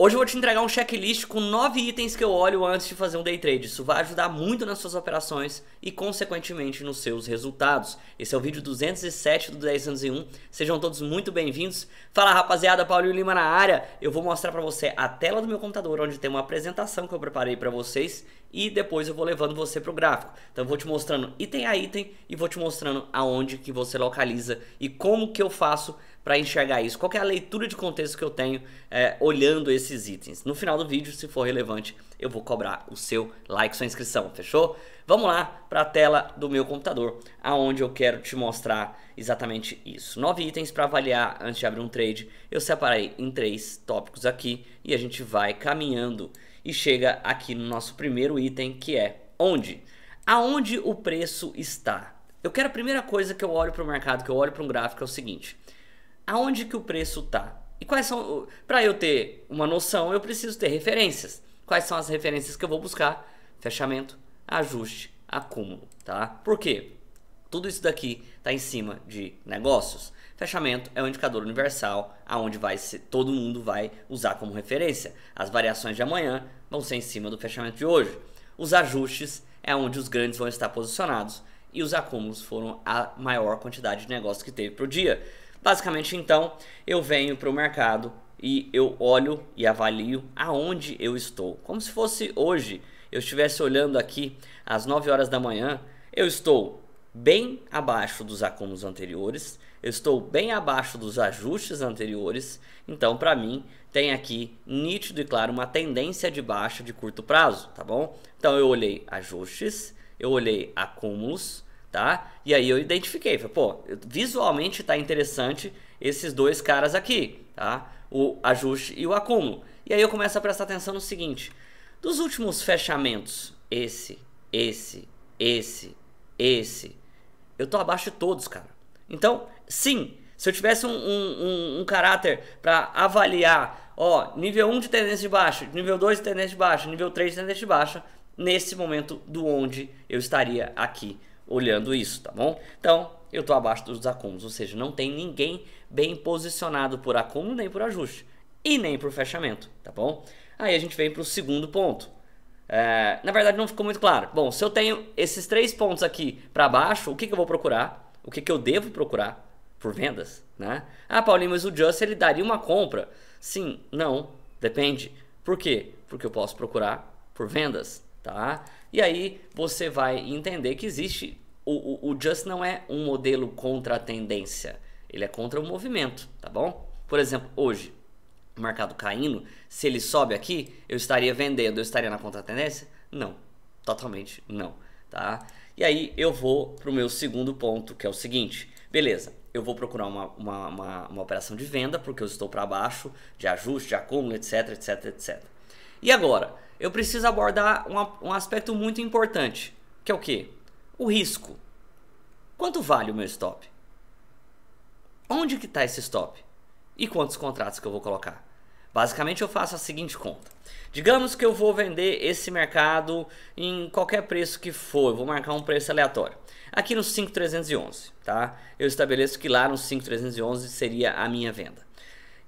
Hoje eu vou te entregar um checklist com 9 itens que eu olho antes de fazer um day trade. Isso vai ajudar muito nas suas operações e, consequentemente, nos seus resultados. Esse é o vídeo 207 do 1001. Sejam todos muito bem-vindos. Fala rapaziada, Paulinho Lima na área. Eu vou mostrar para você a tela do meu computador, onde tem uma apresentação que eu preparei para vocês e depois eu vou levando você para o gráfico. Então eu vou te mostrando item a item e vou te mostrando aonde que você localiza e como que eu faço para enxergar isso? Qual é a leitura de contexto que eu tenho é, olhando esses itens? No final do vídeo, se for relevante, eu vou cobrar o seu like, sua inscrição, fechou? Vamos lá para a tela do meu computador, aonde eu quero te mostrar exatamente isso. Nove itens para avaliar antes de abrir um trade. Eu separei em três tópicos aqui e a gente vai caminhando e chega aqui no nosso primeiro item que é onde? Aonde o preço está? Eu quero a primeira coisa que eu olho para o mercado, que eu olho para um gráfico é o seguinte: aonde que o preço tá? E quais são. Para eu ter uma noção, eu preciso ter referências. Quais são as referências que eu vou buscar? Fechamento, ajuste, acúmulo, tá? Por quê? Tudo isso daqui está em cima de negócios. Fechamento é um indicador universal aonde vai ser, todo mundo vai usar como referência. As variações de amanhã vão ser em cima do fechamento de hoje. Os ajustes é onde os grandes vão estar posicionados e os acúmulos foram a maior quantidade de negócio que teve para o dia. Basicamente, então, eu venho para o mercado e eu olho e avalio aonde eu estou. Como se fosse hoje, eu estivesse olhando aqui às 9 horas da manhã, eu estou bem abaixo dos acúmulos anteriores, eu estou bem abaixo dos ajustes anteriores, então para mim tem aqui nítido e claro uma tendência de baixa de curto prazo, tá bom? Então eu olhei ajustes, eu olhei acúmulos, tá? E aí eu identifiquei, falei, pô, visualmente tá interessante esses dois caras aqui, tá? O ajuste e o acúmulo. E aí eu começo a prestar atenção no seguinte: dos últimos fechamentos, esse, esse, esse, esse, eu tô abaixo de todos, cara. Então, sim, se eu tivesse um, um, um, um caráter para avaliar, ó, nível 1 de tendência de baixa, nível 2 de tendência de baixa, nível 3 de tendência de baixa, nesse momento do onde eu estaria aqui olhando isso, tá bom? Então, eu estou abaixo dos acúmulos, ou seja, não tem ninguém bem posicionado por acúmulo nem por ajuste e nem por fechamento, tá bom? Aí a gente vem para o segundo ponto. É, na verdade, não ficou muito claro. Bom, se eu tenho esses três pontos aqui para baixo, o que, que eu vou procurar? O que, que eu devo procurar por vendas? Né? Ah, Paulinho, mas o Just ele daria uma compra? Sim, não, depende. Por quê? Porque eu posso procurar por vendas tá? E aí você vai entender que existe o, o, o just não é um modelo contra a tendência, ele é contra o movimento, tá bom? Por exemplo, hoje, o mercado caindo, se ele sobe aqui, eu estaria vendendo, eu estaria na contra tendência? Não, totalmente não, tá? E aí eu vou para o meu segundo ponto, que é o seguinte, beleza, eu vou procurar uma, uma, uma, uma operação de venda, porque eu estou para baixo, de ajuste, de acúmulo, etc, etc, etc. E agora, eu preciso abordar um, um aspecto muito importante, que é o que? O risco. Quanto vale o meu stop? Onde que está esse stop? E quantos contratos que eu vou colocar? Basicamente eu faço a seguinte conta. Digamos que eu vou vender esse mercado em qualquer preço que for, eu vou marcar um preço aleatório. Aqui no 5311, tá? Eu estabeleço que lá no 5311 seria a minha venda.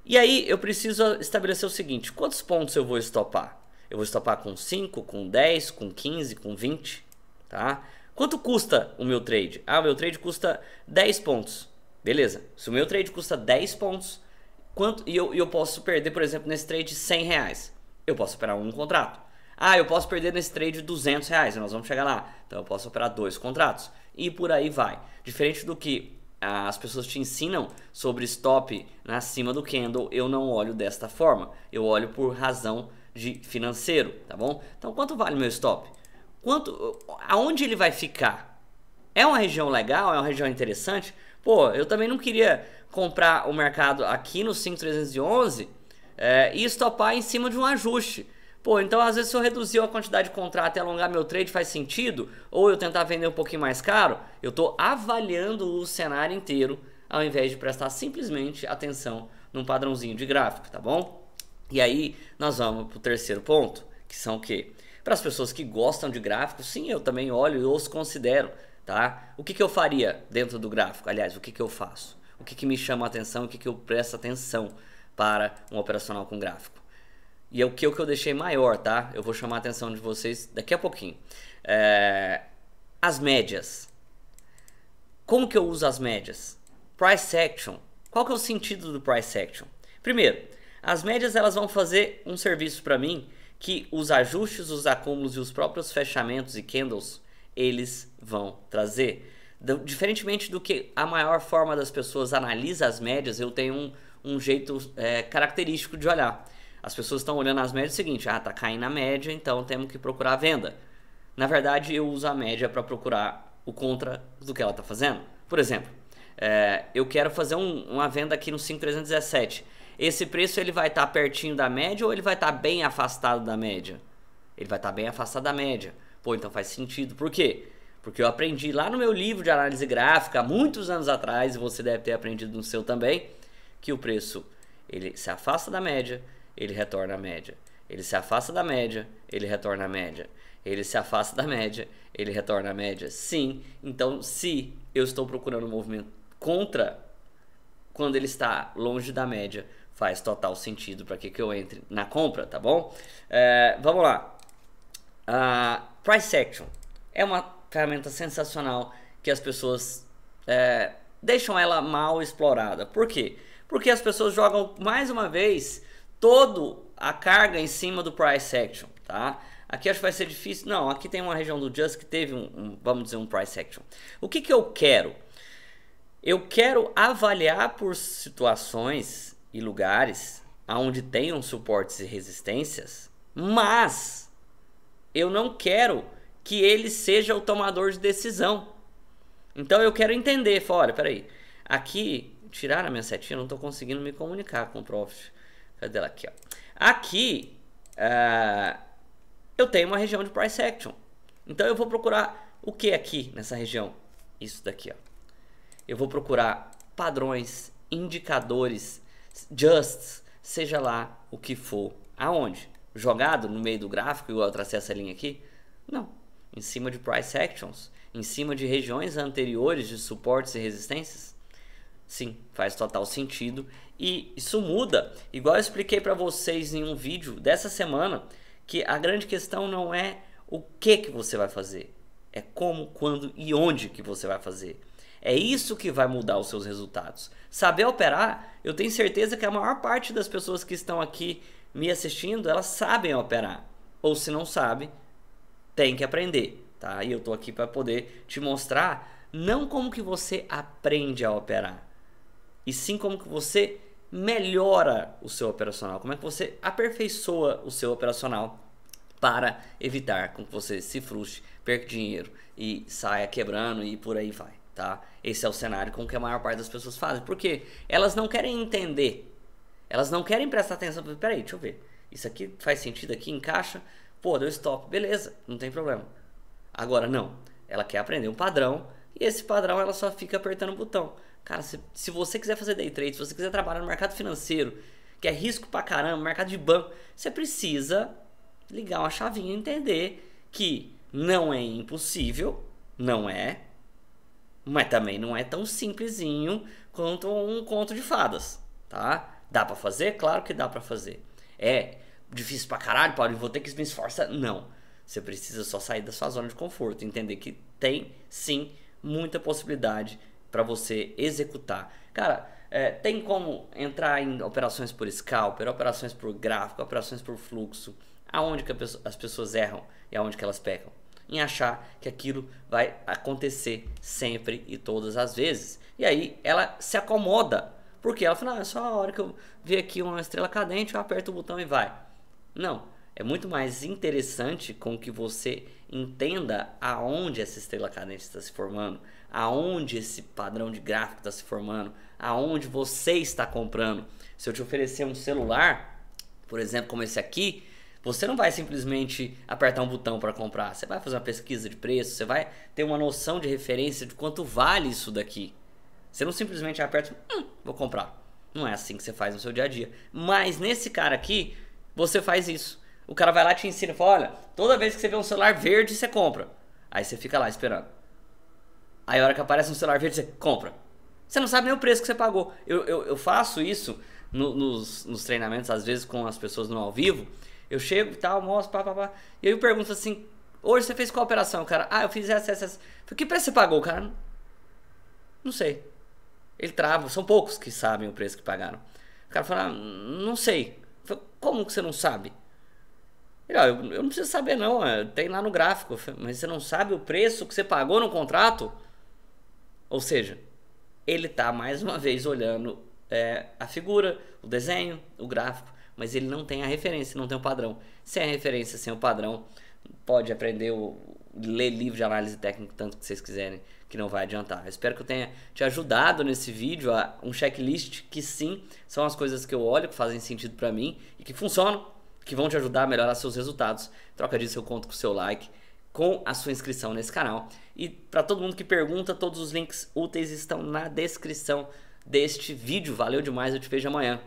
E aí eu preciso estabelecer o seguinte, quantos pontos eu vou estopar? Eu vou estopar com 5, com 10, com 15, com 20, tá? Quanto custa o meu trade? Ah, o meu trade custa 10 pontos. Beleza, se o meu trade custa 10 pontos, quanto e eu, eu posso perder, por exemplo, nesse trade 100 reais. Eu posso operar um contrato. Ah, eu posso perder nesse trade 200 reais, nós vamos chegar lá. Então eu posso operar dois contratos e por aí vai. Diferente do que ah, as pessoas te ensinam sobre stop na cima do candle, eu não olho desta forma. Eu olho por razão de financeiro, tá bom? Então, quanto vale meu stop? Quanto, aonde ele vai ficar? É uma região legal? É uma região interessante? Pô, eu também não queria comprar o mercado aqui no 5311 é, eh, e estopar em cima de um ajuste. Pô, então às vezes se eu reduzir a quantidade de contrato e alongar meu trade faz sentido, ou eu tentar vender um pouquinho mais caro, eu estou avaliando o cenário inteiro ao invés de prestar simplesmente atenção num padrãozinho de gráfico, tá bom? E aí nós vamos para o terceiro ponto, que são o quê? Para as pessoas que gostam de gráficos, sim, eu também olho e os considero, tá? O que, que eu faria dentro do gráfico? Aliás, o que, que eu faço? O que, que me chama a atenção? O que, que eu presto atenção para um operacional com gráfico? E é o que, é o que eu deixei maior, tá? Eu vou chamar a atenção de vocês daqui a pouquinho. É... As médias. Como que eu uso as médias? Price action. Qual que é o sentido do price action? Primeiro, as médias elas vão fazer um serviço para mim que os ajustes, os acúmulos e os próprios fechamentos e candles eles vão trazer. Diferentemente do que a maior forma das pessoas analisa as médias, eu tenho um, um jeito é, característico de olhar. As pessoas estão olhando as médias é o seguinte, ah, tá caindo a média, então temos que procurar a venda. Na verdade, eu uso a média para procurar o contra do que ela está fazendo. Por exemplo, é, eu quero fazer um, uma venda aqui no 5317 esse preço ele vai estar tá pertinho da média ou ele vai estar tá bem afastado da média? Ele vai estar tá bem afastado da média. Pô, então faz sentido. Por quê? Porque eu aprendi lá no meu livro de análise gráfica, muitos anos atrás, e você deve ter aprendido no seu também, que o preço ele se afasta da média, ele retorna à média. Ele se afasta da média, ele retorna à média. Ele se afasta da média, ele retorna à média. Sim, então se eu estou procurando um movimento contra quando ele está longe da média, faz total sentido para que, que eu entre na compra, tá bom? É, vamos lá. A Price Action é uma ferramenta sensacional que as pessoas é, deixam ela mal explorada. Por quê? Porque as pessoas jogam mais uma vez todo a carga em cima do price action, tá? Aqui acho que vai ser difícil. Não, aqui tem uma região do Just que teve um, um vamos dizer, um price action. O que, que eu quero? Eu quero avaliar por situações e lugares onde tenham suportes e resistências, mas eu não quero que ele seja o tomador de decisão. Então eu quero entender, fala, olha, peraí, aqui, tiraram a minha setinha, não estou conseguindo me comunicar com o prof. Cadê ela aqui, ó. Aqui, uh, eu tenho uma região de price action. Então eu vou procurar o que aqui nessa região? Isso daqui, ó. Eu vou procurar padrões, indicadores, Just, seja lá o que for. Aonde? Jogado no meio do gráfico, igual eu tracei essa linha aqui? Não. Em cima de price actions? Em cima de regiões anteriores de suportes e resistências? Sim, faz total sentido. E isso muda. Igual eu expliquei para vocês em um vídeo dessa semana, que a grande questão não é o que, que você vai fazer, é como, quando e onde que você vai fazer. É isso que vai mudar os seus resultados. Saber operar, eu tenho certeza que a maior parte das pessoas que estão aqui me assistindo, elas sabem operar. Ou se não sabe, tem que aprender, tá? E eu tô aqui para poder te mostrar não como que você aprende a operar, e sim como que você melhora o seu operacional, como é que você aperfeiçoa o seu operacional para evitar com que você se frustre, perca dinheiro e saia quebrando e por aí vai tá? Esse é o cenário com que a maior parte das pessoas fazem. Porque elas não querem entender. Elas não querem prestar atenção. Peraí, deixa eu ver. Isso aqui faz sentido aqui, encaixa. Pô, deu stop. Beleza, não tem problema. Agora, não. Ela quer aprender um padrão. E esse padrão ela só fica apertando o botão. Cara, se, se você quiser fazer day trade, se você quiser trabalhar no mercado financeiro, que é risco pra caramba, mercado de banco, você precisa ligar uma chavinha e entender que não é impossível, não é, mas também não é tão simplesinho quanto um conto de fadas, tá? Dá para fazer? Claro que dá para fazer. É difícil pra caralho, Paulo, vou ter que me esforçar? Não. Você precisa só sair da sua zona de conforto, entender que tem sim muita possibilidade para você executar. Cara, é, tem como entrar em operações por scalper, operações por gráfico, operações por fluxo, aonde que as pessoas erram e aonde que elas pecam em achar que aquilo vai acontecer sempre e todas as vezes. E aí ela se acomoda, porque ela fala, ah, é só a hora que eu ver aqui uma estrela cadente, eu aperto o botão e vai. Não, é muito mais interessante com que você entenda aonde essa estrela cadente está se formando, aonde esse padrão de gráfico está se formando, aonde você está comprando. Se eu te oferecer um celular, por exemplo, como esse aqui, você não vai simplesmente apertar um botão para comprar. Você vai fazer uma pesquisa de preço, você vai ter uma noção de referência de quanto vale isso daqui. Você não simplesmente aperta, hum, vou comprar. Não é assim que você faz no seu dia a dia. Mas nesse cara aqui, você faz isso. O cara vai lá te ensina, fala, olha, toda vez que você vê um celular verde, você compra. Aí você fica lá esperando. Aí a hora que aparece um celular verde, você compra. Você não sabe nem o preço que você pagou. Eu, eu, eu faço isso no, nos, nos treinamentos, às vezes, com as pessoas no ao vivo. Eu chego e tal, mostro, pá, pá, pá. E aí eu pergunto assim, hoje você fez qual operação, cara? Ah, eu fiz essa, essa, essa. Falei, que preço você pagou, cara? Não sei. Ele trava, são poucos que sabem o preço que pagaram. O cara fala, ah, não sei. Falei, como que você não sabe? Ele, ah, eu, eu, não preciso saber não, é, tem lá no gráfico. Falei, mas você não sabe o preço que você pagou no contrato? Ou seja, ele está mais uma vez olhando é, a figura, o desenho, o gráfico mas ele não tem a referência, não tem o padrão. Sem a é referência, sem o padrão, pode aprender o ler livro de análise técnica tanto que vocês quiserem, que não vai adiantar. Eu espero que eu tenha te ajudado nesse vídeo a um checklist que sim, são as coisas que eu olho, que fazem sentido para mim e que funcionam, que vão te ajudar a melhorar seus resultados. Troca disso, eu conto com o seu like, com a sua inscrição nesse canal. E para todo mundo que pergunta, todos os links úteis estão na descrição deste vídeo. Valeu demais, eu te vejo amanhã.